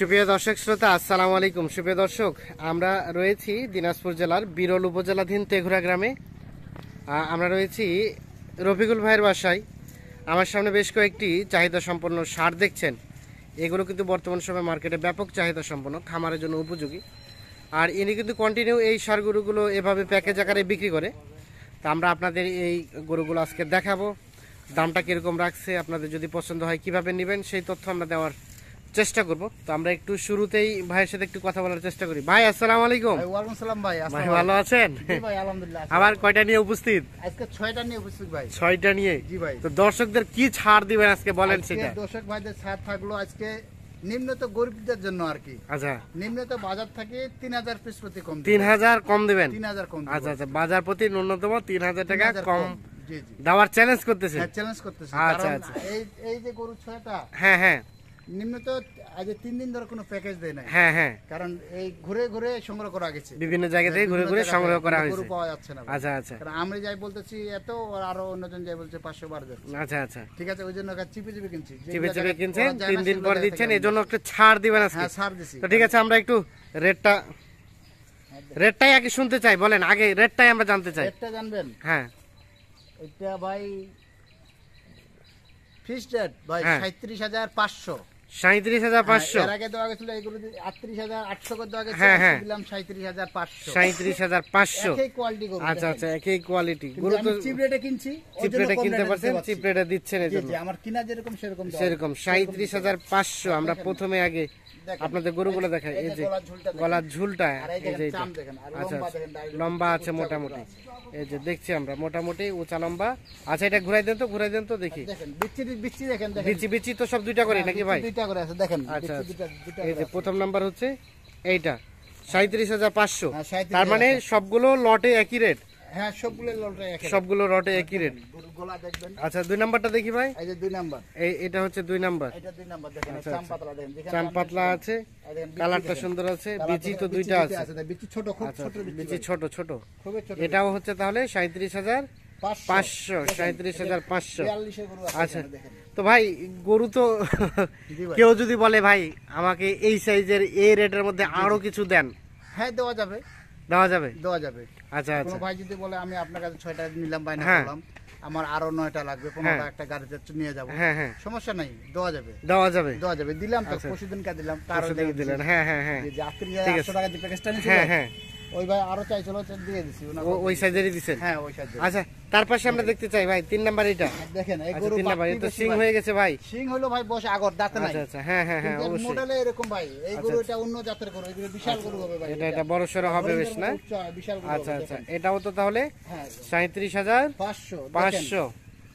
সুপ্রিয় দর্শক শ্রোতা আসসালামু আলাইকুম সুপ্রিয় দর্শক আমরা রয়েছি দিনাজপুর জেলার বিরল উপজেলাধীন তেঘুরা গ্রামে আমরা রয়েছি রফিকুল ভাইয়ের বাসায় আমার সামনে বেশ কয়েকটি চাহিদা সম্পন্ন সার দেখছেন এগুলো কিন্তু বর্তমান সময়ে মার্কেটে ব্যাপক চাহিদা সম্পন্ন খামারের জন্য উপযোগী আর ইনি কিন্তু কন্টিনিউ এই সার গরুগুলো এভাবে প্যাকেজ আকারে বিক্রি করে তা আমরা আপনাদের এই গরুগুলো আজকে দেখাবো দামটা কীরকম রাখছে আপনাদের যদি পছন্দ হয় কিভাবে নেবেন সেই তথ্য আমরা দেওয়ার চেষ্টা করব তো আমরা একটু শুরুতেই ভাইয়ের সাথে একটু কথা বলার চেষ্টা করি ভাই আসসালামু আলাইকুম ওয়ালাইকুম সালাম ভাই ভাই ভালো আছেন ভাই আলহামদুলিল্লাহ আবার কয়টা নিয়ে উপস্থিত আজকে 6টা নিয়ে উপস্থিত ভাই 6টা নিয়ে জি ভাই তো দর্শকদের কি ছাড় দিবেন আজকে বলেন সেটা দর্শক ভাইদের ছাড় থাকলো আজকে নিম্ন তো গরিবদের জন্য আর কি আচ্ছা নিম্ন তো বাজার থেকে তিন হাজার পিস প্রতি কম তিন হাজার কম দেবেন তিন হাজার কম আচ্ছা আচ্ছা বাজার প্রতি ন্যূনতম তিন হাজার টাকা কম দেওয়ার চ্যালেঞ্জ করতেছে চ্যালেঞ্জ করতেছে আচ্ছা আচ্ছা এই এই যে গরু ছয়টা হ্যাঁ হ্যাঁ নিম্নত তিন দিন কোনো প্যাকেজ দেয় না হ্যাঁ, হ্যাঁ। কারণ এই ঘুরে ঘুরে সংগ্রহ করা যাচ্ছে আচ্ছা, আচ্ছা। আমরা এত আরো অন্যজন বার আচ্ছা, একটু ছাড় হ্যাঁ, ছাড় ঠিক আছে আমরা একটু রেটটা রেটটাই আগে শুনতে চাই বলেন আগে রেটটাই আমরা জানতে চাই জানবেন হ্যাঁ ভাই ফিক্সড রেট ভাই 37500 সাঁত্রিশ হাজার পাঁচশো হ্যাঁ, হাজার আমরা প্রথমে আগে আপনাদের গরুগুলো দেখাই এই যে গলার ঝুলটা আচ্ছা লম্বা আচ্ছা, আছে মোটামুটি এই যে দেখছি আমরা মোটামুটি উঁচা লম্বা আচ্ছা এটা ঘুরাই দেন তো ঘুরাই দেন তো দেখি বিচি বিচি দেখেন তো সব দুইটা করি হ্যাঁ, নাকি ভাই দুইটা করে আছে দেখেন আচ্ছা, আচ্ছা। এই যে প্রথম নাম্বার হচ্ছে এইটা সাঁত্রিশ হাজার পাঁচশো হ্যাঁ, তার মানে সবগুলো লটে একই রেট হ্যাঁ সবগুলো আচ্ছা, দুই নাম্বারটা দেখি ভাই এই এটা হচ্ছে দুই নাম্বার এটা আচ্ছা, আছে কালারটা সুন্দর আছে বিচি তো দুইটা আছে ছোট ছোট এটাও হচ্ছে তাহলে 37000 পাঁচশো সাঁত্রিশ হাজার পাঁচশো আচ্ছা তো ভাই গরু তো কেউ যদি বলে ভাই আমাকে এই সাইজের এই রেটের মধ্যে আরো কিছু দেন হ্যাঁ দেওয়া যাবে দেওয়া যাবে দেওয়া যাবে আচ্ছা আচ্ছা ভাই যদি বলে আমি আপনার কাছে ছয়টা নিলাম হ্যাঁ। আমার আরো নয়টা লাগবে হ্যাঁ। পনেরো একটা গাড়িতে নিয়ে যাবো হ্যাঁ, সমস্যা নাই দেওয়া যাবে দেওয়া যাবে দেওয়া যাবে দিলাম তো আচ্ছা। দিলাম তার দিলেন হ্যাঁ হ্যাঁ হ্যাঁ ওই ভাই আরো চাইছিল দিয়ে দিছি ওই সাইজেরই দিছেন হ্যাঁ ওই সাইজ আচ্ছা তার পাশে আমরা দেখতে চাই ভাই তিন নাম্বার এটা আচ্ছা, দেখেন এই আচ্ছা, গরু তিন নাম্বার এটা সিং হয়ে গেছে ভাই সিং হলো ভাই বসে আগর দাঁত আচ্ছা, নাই আচ্ছা আচ্ছা হ্যাঁ হ্যাঁ হ্যাঁ অবশ্যই মডেলে এরকম ভাই এই গরু এটা অন্য জাতের গরু এগুলো বিশাল গরু হবে ভাই এটা এটা বড় সরো হবে বেশ না বিশাল গরু আচ্ছা আচ্ছা এটাও তো তাহলে 37500 500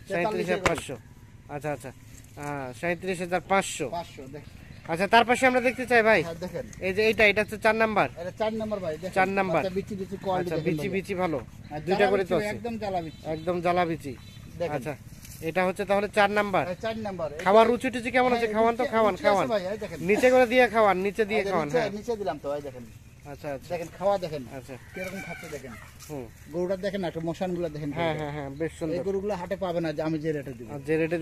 37500 আচ্ছা আচ্ছা 37500 500 দেখেন আচ্ছা তার পাশে আমরা দেখতে চাই ভাই হ্যাঁ, এই যে এইটা এটা হচ্ছে চার নাম্বার চার নাম্বার আচ্ছা, বিচি বিচি আচ্ছা, ভালো হ্যাঁ, দুইটা করে তো একদম জ্বালা বিচি আচ্ছা এটা হচ্ছে তাহলে চার নাম্বার হ্যাঁ, চার নাম্বার খাওয়ার রুচি টুচি কেমন আছে খাওয়ান তো খাওয়ান খাওয়ান নিচে করে দিয়ে খাওয়ান নিচে দিয়ে খাওয়ান নিচে দিলাম তো দেখেন আচ্ছা, আচ্ছা। আচ্ছা। হ্যাঁ, হ্যাঁ, হ্যাঁ, হাটে তো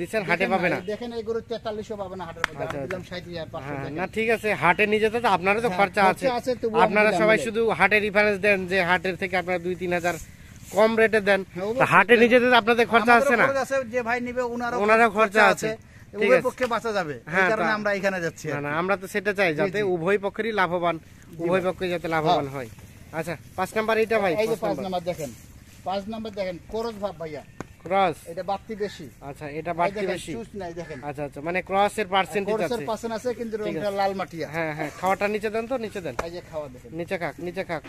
তো খরচা আছে আপনারা সবাই শুধু হাটে রিফারেন্স দেন যে হাটের থেকে আপনারা তিন হাজার কম রেটে দেন হাটে নিয়ে আপনাদের খরচা আছে না যে ভাই নিবে ওনারা খরচা আছে উভয় পক্ষে বাঁচা যাবে এই হ্যাঁ, কারণে আমরা এখানে যাচ্ছি না আমরা তো সেটা চাই যাতে উভয় পক্ষেরই লাভবান উভয় পক্ষে যাতে লাভবান হ্যাঁ। হয় আচ্ছা পাঁচ নাম্বার এইটা ভাই এই যে পাঁচ নাম্বার দেখেন পাঁচ নাম্বার দেখেন করজ ভাব ভাইয়া ক্রস এটা বাড়তি বেশি আচ্ছা এটা বাড়তি বেশি চুজ নাই দেখেন আচ্ছা আচ্ছা মানে ক্রসের এর পার্সেন্টেজ হ্যাঁ, আছে ক্রস পার্সেন্ট আছে কিন্তু রংটা লাল মাটিয়া হ্যাঁ হ্যাঁ খাওয়াটা নিচে দেন তো নিচে দেন এই যে খাওয়া দেখেন নিচে খাক নিচে খাক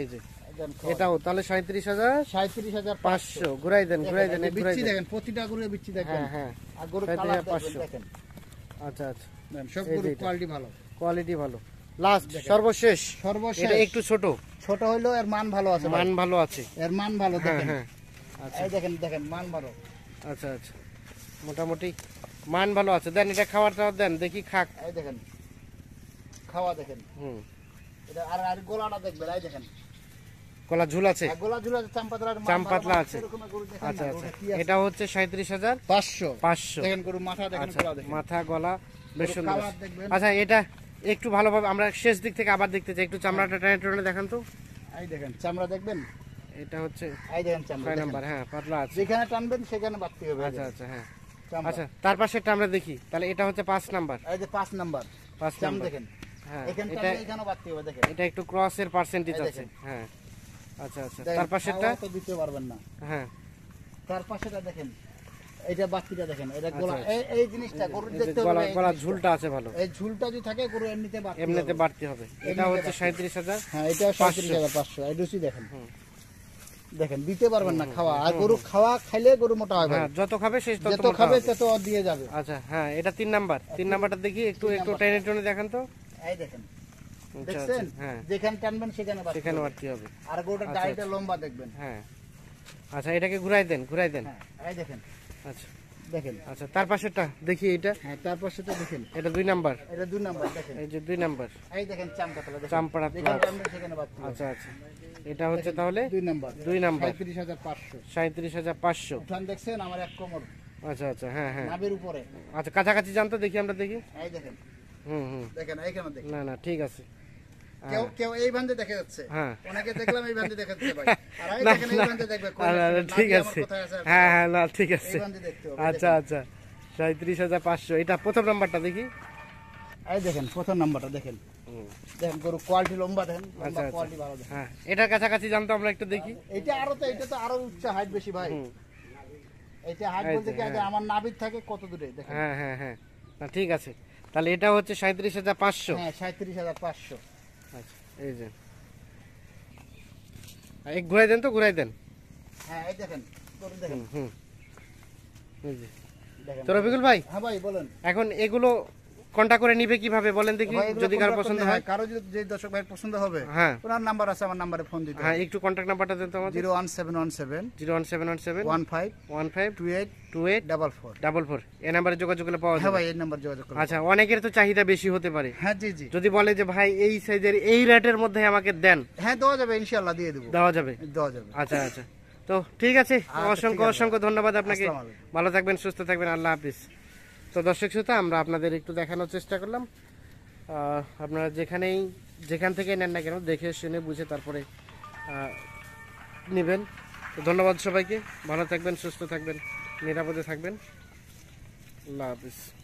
এই যে এটাও তাহলে সাঁত্রিশ হাজার সাঁত্রিশ হাজার পাঁচশো ঘুরাই দেন ঘুরাই দেন দেখেন প্রতিটা গরু বিচ্ছি দেখেন হ্যাঁ হ্যাঁ পাঁচশো আচ্ছা আচ্ছা সব কোয়ালিটি ভালো কোয়ালিটি ভালো লাস্ট সর্বশেষ সর্বশেষ একটু ছোট ছোট হইলো এর মান ভালো আছে মান ভালো আছে এর মান ভালো হ্যাঁ, দেখেন হ্যাঁ আচ্ছা দেখেন দেখেন মান ভালো আচ্ছা আচ্ছা মোটামুটি মান ভালো আছে দেন এটা খাওয়ার টাওয়ার দেন দেখি খাক এই দেখেন খাওয়া দেখেন হুম এটা আর আর গোলাটা দেখবেন এই দেখেন গোলা ঝুল আছে হ্যাঁ, চাম্পাতলা আছে আচ্ছা আচ্ছা এটা হচ্ছে সাঁত্রিশ হাজার পাঁচশো পাঁচশো আচ্ছা, মাথা গলা বেশ সুন্দর আচ্ছা এটা একটু ভালোভাবে আমরা শেষ দিক থেকে আবার দেখতে চাই একটু চামড়াটা টেনে টেনে দেখান তো এই দেখেন চামড়া দেখবেন এটা হচ্ছে এই দেখেন চামড়া নাম্বার হ্যাঁ পাতলা আছে যেখানে টানবেন সেখানে বাড়তে হবে আচ্ছা আচ্ছা হ্যাঁ আচ্ছা তার পাশেরটা আমরা দেখি তাহলে এটা হচ্ছে পাঁচ নাম্বার এই যে পাঁচ নাম্বার পাঁচ নাম্বার দেখেন হ্যাঁ এখানে এখানেও বাড়তে হবে দেখেন এটা একটু ক্রসের পার্সেন্টেজ আছে হ্যাঁ আচ্ছা আচ্ছা তার তো দিতে পারবেন না হ্যাঁ তার পাশেটা দেখেন এটা বাকিটা দেখেন এটা আচ্ছা, গলা আচ্ছা। এই এই জিনিসটা গরুর দেখতে গলা গলা ঝুলটা আছে ভালো এই ঝুলটা যদি থাকে গরু এমনিতে বাড়তে এমনিতে বাড়তে হবে এটা হচ্ছে 37000 হ্যাঁ এটা 37500 এই দুসি দেখেন দেখেন দিতে পারবেন না খাওয়া আর গরু খাওয়া খাইলে গরু মোটা হবে হ্যাঁ যত খাবে সে তত যত খাবে তত দিয়ে যাবে আচ্ছা হ্যাঁ এটা তিন নাম্বার তিন নাম্বারটা দেখি একটু একটু টেনে টেনে দেখেন তো এই দেখেন দেখছেন হ্যাঁ। যেখানে টানবেন সেখানে সেখানে বাড়তি হবে আর গোটা আচ্ছা, ডাইটা আচ্ছা। লম্বা দেখবেন হ্যাঁ আচ্ছা এটাকে ঘুরাই দেন ঘুরাই দেন হ্যাঁ, এই দেখেন আচ্ছা, আচ্ছা হ্যাঁ, এটা দুই দুই নাম্বার দেখছেন আমার এক আচ্ছা আচ্ছা হ্যাঁ হ্যাঁ উপরে আচ্ছা কাছাকাছি জানতো দেখি আমরা দেখি দেখেন দেখেন এইখানে দেখেন না না ঠিক আছে কেউ হ্যাঁ। কেউ এই যাচ্ছে হ্যাঁ। দেখলাম এই দেখা যাচ্ছে হ্যাঁ হ্যাঁ ঠিক আছে আচ্ছা, আচ্ছা। হাজার পাঁচশো এটা প্রথম নাম্বারটা দেখি আচ্ছা, আচ্ছা। হ্যাঁ এটার কাছাকাছি জানতো আমরা একটু দেখি এটা আরো তো এটা তো আরো উচ্চ হাইট বেশি ভাই হ্যাঁ। আমার নাবিদ থাকে কত দূরে হ্যাঁ হ্যাঁ হ্যাঁ ঠিক আছে তাহলে এটা হচ্ছে সাঁত্রিশ হাজার পাঁচশো হ্যাঁ সাঁত্রিশ হাজার পাঁচশো এই যে এক ঘুরাই দেন তো ঘুরাই দেন হ্যাঁ এই দেখেন তো রফিকুল ভাই হ্যাঁ ভাই বলেন এখন এগুলো কন্টা করে নিবে কিভাবে বলেন দেখি যদি কারো পছন্দ হয় কারো যদি যে দর্শক ভাই পছন্দ হবে হ্যাঁ ওনার নাম্বার আছে আমার নম্বরে ফোন দিতে হ্যাঁ একটু কন্টাক্ট নাম্বারটা দেন তো আমাদের 01717 01717 15 15 28 28 44 44 এই নম্বরে যোগাযোগ করলে পাওয়া হ্যাঁ যাবে হ্যাঁ ভাই এই নম্বরে যোগাযোগ করুন আচ্ছা অনেকের তো চাহিদা বেশি হতে পারে হ্যাঁ জি জি যদি বলে যে ভাই এই সাইজের এই রেটের মধ্যে আমাকে দেন হ্যাঁ দেওয়া যাবে ইনশাআল্লাহ দিয়ে দেব দেওয়া যাবে দেওয়া যাবে আচ্ছা আচ্ছা তো ঠিক আছে আচ্ছা, অসংখ্য অসংখ্য ধন্যবাদ আপনাকে ভালো থাকবেন সুস্থ থাকবেন আল্লাহ হাফিজ তো দর্শক শ্রোতা আমরা আপনাদের একটু দেখানোর চেষ্টা করলাম আপনারা যেখানেই যেখান থেকে নেন না কেন দেখে শুনে বুঝে তারপরে নেবেন তো ধন্যবাদ সবাইকে ভালো থাকবেন সুস্থ থাকবেন নিরাপদে থাকবেন আল্লাহ হাফিজ